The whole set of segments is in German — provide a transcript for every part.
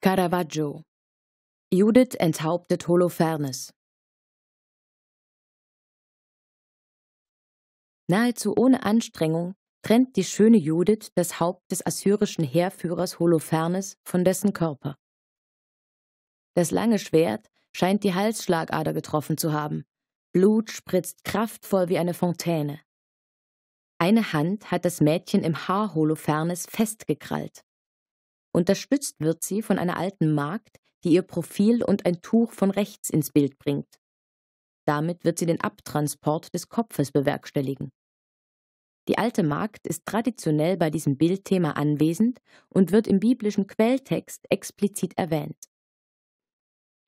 Caravaggio Judith enthauptet Holofernes Nahezu ohne Anstrengung trennt die schöne Judith das Haupt des assyrischen Heerführers Holofernes von dessen Körper. Das lange Schwert scheint die Halsschlagader getroffen zu haben. Blut spritzt kraftvoll wie eine Fontäne. Eine Hand hat das Mädchen im Haar Holofernes festgekrallt. Unterstützt wird sie von einer alten Magd, die ihr Profil und ein Tuch von rechts ins Bild bringt. Damit wird sie den Abtransport des Kopfes bewerkstelligen. Die alte Magd ist traditionell bei diesem Bildthema anwesend und wird im biblischen Quelltext explizit erwähnt.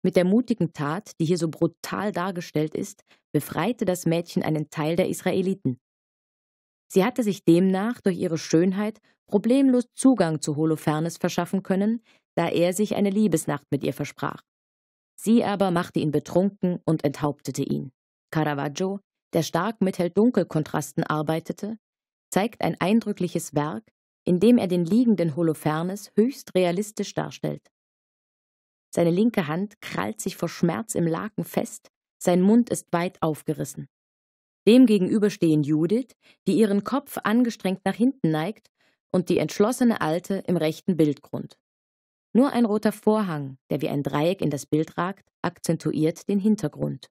Mit der mutigen Tat, die hier so brutal dargestellt ist, befreite das Mädchen einen Teil der Israeliten. Sie hatte sich demnach durch ihre Schönheit problemlos Zugang zu Holofernes verschaffen können, da er sich eine Liebesnacht mit ihr versprach. Sie aber machte ihn betrunken und enthauptete ihn. Caravaggio, der stark mit Hell-Dunkel-Kontrasten arbeitete, zeigt ein eindrückliches Werk, in dem er den liegenden Holofernes höchst realistisch darstellt. Seine linke Hand krallt sich vor Schmerz im Laken fest, sein Mund ist weit aufgerissen. Demgegenüber stehen Judith, die ihren Kopf angestrengt nach hinten neigt, und die entschlossene Alte im rechten Bildgrund. Nur ein roter Vorhang, der wie ein Dreieck in das Bild ragt, akzentuiert den Hintergrund.